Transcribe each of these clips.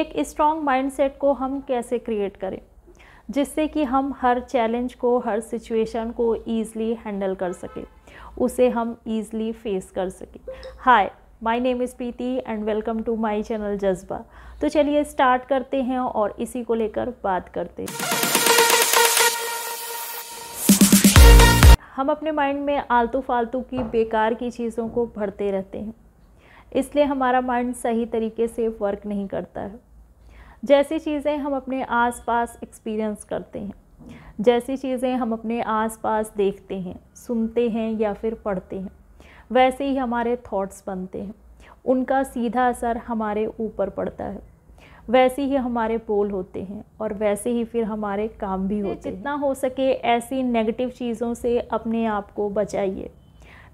एक strong mindset को हम कैसे क्रिएट करें जिससे कि हम हर चैलेंज को हर सिचुएशन को ईज़ली हैंडल कर सकें उसे हम ईज़िली फेस कर सकें hi my name is Preeti and welcome to my channel Jazba तो चलिए स्टार्ट करते हैं और इसी को लेकर बात करते हैं हम अपने माइंड में आलतू फालतू की बेकार की चीज़ों को भरते रहते हैं इसलिए हमारा माइंड सही तरीके से वर्क नहीं करता है जैसी चीज़ें हम अपने आसपास एक्सपीरियंस करते हैं जैसी चीज़ें हम अपने आसपास देखते हैं सुनते हैं या फिर पढ़ते हैं वैसे ही हमारे थॉट्स बनते हैं उनका सीधा असर हमारे ऊपर पड़ता है वैसे ही हमारे बोल होते हैं और वैसे ही फिर हमारे काम भी तो होते हैं जितना हो सके ऐसी नेगेटिव चीज़ों से अपने आप को बचाइए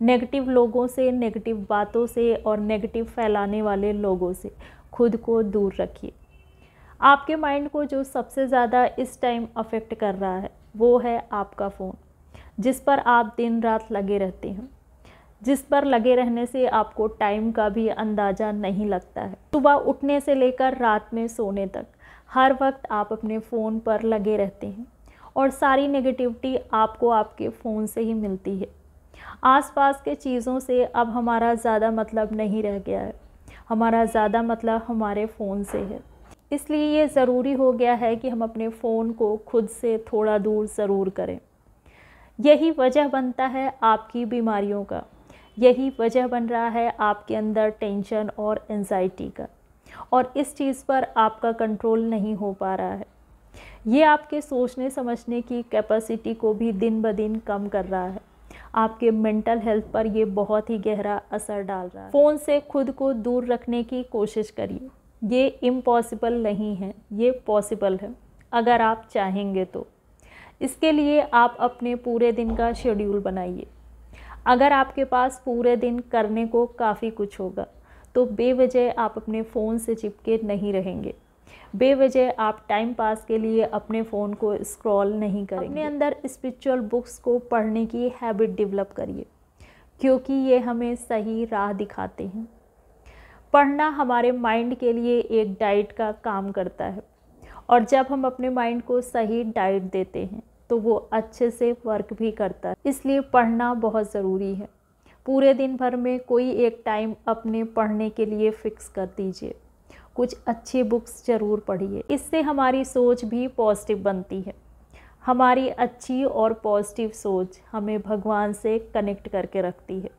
नेगेटिव लोगों से नेगेटिव बातों से और नेगेटिव फैलाने वाले लोगों से खुद को दूर रखिए आपके माइंड को जो सबसे ज़्यादा इस टाइम अफेक्ट कर रहा है वो है आपका फ़ोन जिस पर आप दिन रात लगे रहते हैं जिस पर लगे रहने से आपको टाइम का भी अंदाज़ा नहीं लगता है सुबह उठने से लेकर रात में सोने तक हर वक्त आप अपने फ़ोन पर लगे रहते हैं और सारी नेगेटिविटी आपको आपके फ़ोन से ही मिलती है आसपास के चीज़ों से अब हमारा ज़्यादा मतलब नहीं रह गया है हमारा ज़्यादा मतलब हमारे फ़ोन से है इसलिए ये ज़रूरी हो गया है कि हम अपने फ़ोन को खुद से थोड़ा दूर ज़रूर करें यही वजह बनता है आपकी बीमारियों का यही वजह बन रहा है आपके अंदर टेंशन और एनजाइटी का और इस चीज़ पर आपका कंट्रोल नहीं हो पा रहा है ये आपके सोचने समझने की कैपेसिटी को भी दिन ब दिन कम कर रहा है आपके मेंटल हेल्थ पर ये बहुत ही गहरा असर डाल रहा है फ़ोन से खुद को दूर रखने की कोशिश करिए ये इम्पॉसिबल नहीं है ये पॉसिबल है अगर आप चाहेंगे तो इसके लिए आप अपने पूरे दिन का शेड्यूल बनाइए अगर आपके पास पूरे दिन करने को काफ़ी कुछ होगा तो बेवजह आप अपने फ़ोन से चिपके नहीं रहेंगे बेवजह आप टाइम पास के लिए अपने फ़ोन को स्क्रॉल नहीं करें अपने अंदर स्पिरिचुअल बुक्स को पढ़ने की हैबिट डेवलप करिए क्योंकि ये हमें सही राह दिखाते हैं पढ़ना हमारे माइंड के लिए एक डाइट का काम करता है और जब हम अपने माइंड को सही डाइट देते हैं तो वो अच्छे से वर्क भी करता है इसलिए पढ़ना बहुत ज़रूरी है पूरे दिन भर में कोई एक टाइम अपने पढ़ने के लिए फ़िक्स कर दीजिए कुछ अच्छी बुक्स ज़रूर पढ़िए इससे हमारी सोच भी पॉजिटिव बनती है हमारी अच्छी और पॉजिटिव सोच हमें भगवान से कनेक्ट करके रखती है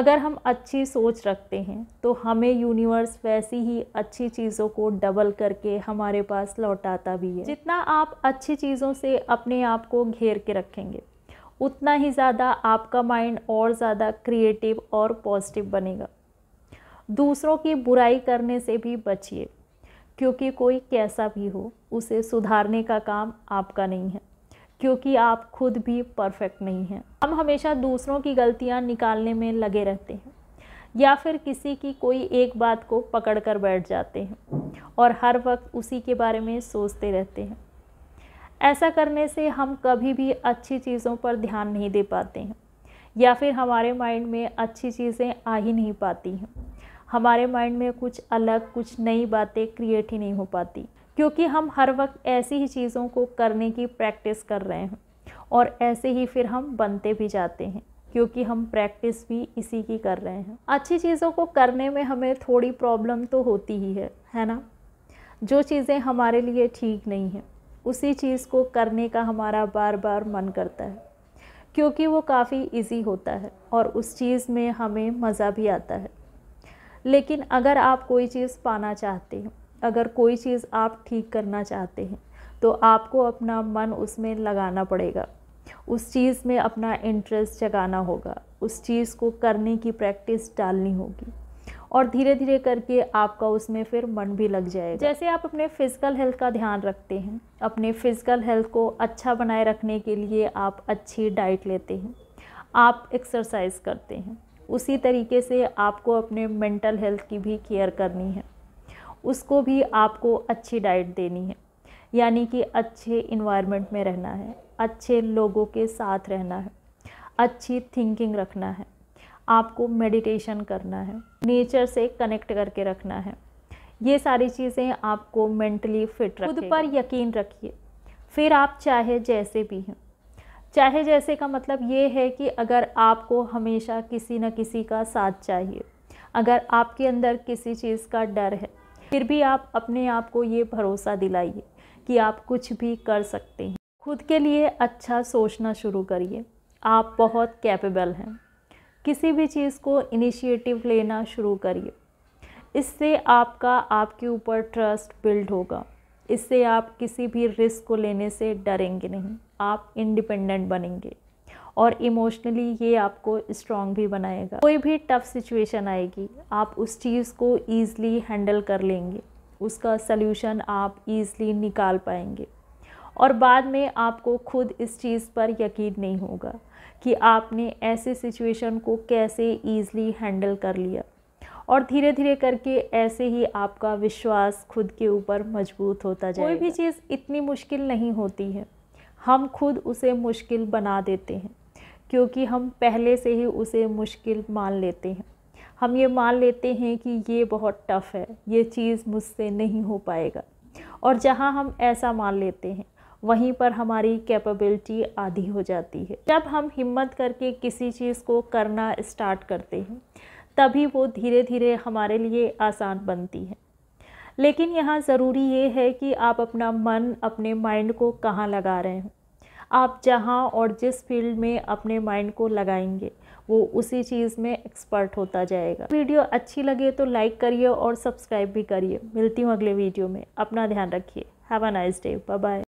अगर हम अच्छी सोच रखते हैं तो हमें यूनिवर्स वैसी ही अच्छी चीज़ों को डबल करके हमारे पास लौटाता भी है जितना आप अच्छी चीज़ों से अपने आप को घेर के रखेंगे उतना ही ज़्यादा आपका माइंड और ज़्यादा क्रिएटिव और पॉजिटिव बनेगा दूसरों की बुराई करने से भी बचिए क्योंकि कोई कैसा भी हो उसे सुधारने का काम आपका नहीं है क्योंकि आप खुद भी परफेक्ट नहीं हैं हम हमेशा दूसरों की गलतियाँ निकालने में लगे रहते हैं या फिर किसी की कोई एक बात को पकड़ कर बैठ जाते हैं और हर वक्त उसी के बारे में सोचते रहते हैं ऐसा करने से हम कभी भी अच्छी चीज़ों पर ध्यान नहीं दे पाते हैं या फिर हमारे माइंड में अच्छी चीज़ें आ ही नहीं पाती हैं हमारे माइंड में कुछ अलग कुछ नई बातें क्रिएट ही नहीं हो पाती क्योंकि हम हर वक्त ऐसी ही चीज़ों को करने की प्रैक्टिस कर रहे हैं और ऐसे ही फिर हम बनते भी जाते हैं क्योंकि हम प्रैक्टिस भी इसी की कर रहे हैं अच्छी चीज़ों को करने में हमें थोड़ी प्रॉब्लम तो होती ही है है ना जो चीज़ें हमारे लिए ठीक नहीं हैं उसी चीज़ को करने का हमारा बार बार मन करता है क्योंकि वो काफ़ी इजी होता है और उस चीज़ में हमें मज़ा भी आता है लेकिन अगर आप कोई चीज़ पाना चाहते हैं अगर कोई चीज़ आप ठीक करना चाहते हैं तो आपको अपना मन उसमें लगाना पड़ेगा उस चीज़ में अपना इंटरेस्ट जगाना होगा उस चीज़ को करने की प्रैक्टिस डालनी होगी और धीरे धीरे करके आपका उसमें फिर मन भी लग जाएगा जैसे आप अपने फिज़िकल हेल्थ का ध्यान रखते हैं अपने फिज़िकल हेल्थ को अच्छा बनाए रखने के लिए आप अच्छी डाइट लेते हैं आप एक्सरसाइज करते हैं उसी तरीके से आपको अपने मेंटल हेल्थ की भी केयर करनी है उसको भी आपको अच्छी डाइट देनी है यानी कि अच्छे इन्वायरमेंट में रहना है अच्छे लोगों के साथ रहना है अच्छी थिंकिंग रखना है आपको मेडिटेशन करना है नेचर से कनेक्ट करके रखना है ये सारी चीज़ें आपको मेंटली फिट खुद पर यकीन रखिए फिर आप चाहे जैसे भी हैं चाहे जैसे का मतलब ये है कि अगर आपको हमेशा किसी न किसी का साथ चाहिए अगर आपके अंदर किसी चीज़ का डर है फिर भी आप अपने आप को ये भरोसा दिलाइए कि आप कुछ भी कर सकते हैं खुद के लिए अच्छा सोचना शुरू करिए आप बहुत कैपेबल हैं किसी भी चीज़ को इनिशिएटिव लेना शुरू करिए इससे आपका आपके ऊपर ट्रस्ट बिल्ड होगा इससे आप किसी भी रिस्क को लेने से डरेंगे नहीं आप इंडिपेंडेंट बनेंगे और इमोशनली ये आपको स्ट्रांग भी बनाएगा कोई भी टफ सिचुएशन आएगी आप उस चीज़ को ईज़ली हैंडल कर लेंगे उसका सल्यूशन आप ईज़ली निकाल पाएंगे और बाद में आपको खुद इस चीज़ पर यकीन नहीं होगा कि आपने ऐसे सिचुएशन को कैसे ईजली हैंडल कर लिया और धीरे धीरे करके ऐसे ही आपका विश्वास खुद के ऊपर मजबूत होता जाए कोई भी चीज़ इतनी मुश्किल नहीं होती है हम खुद उसे मुश्किल बना देते हैं क्योंकि हम पहले से ही उसे मुश्किल मान लेते हैं हम ये मान लेते हैं कि ये बहुत टफ़ है ये चीज़ मुझसे नहीं हो पाएगा और जहाँ हम ऐसा मान लेते हैं वहीं पर हमारी कैपेबिलिटी आधी हो जाती है जब हम हिम्मत करके किसी चीज़ को करना स्टार्ट करते हैं तभी वो धीरे धीरे हमारे लिए आसान बनती है लेकिन यहाँ ज़रूरी ये है कि आप अपना मन अपने माइंड को कहाँ लगा रहे हैं आप जहाँ और जिस फील्ड में अपने माइंड को लगाएंगे वो उसी चीज़ में एक्सपर्ट होता जाएगा वीडियो अच्छी लगे तो लाइक करिए और सब्सक्राइब भी करिए मिलती हूँ अगले वीडियो में अपना ध्यान रखिए have a nice day bye bye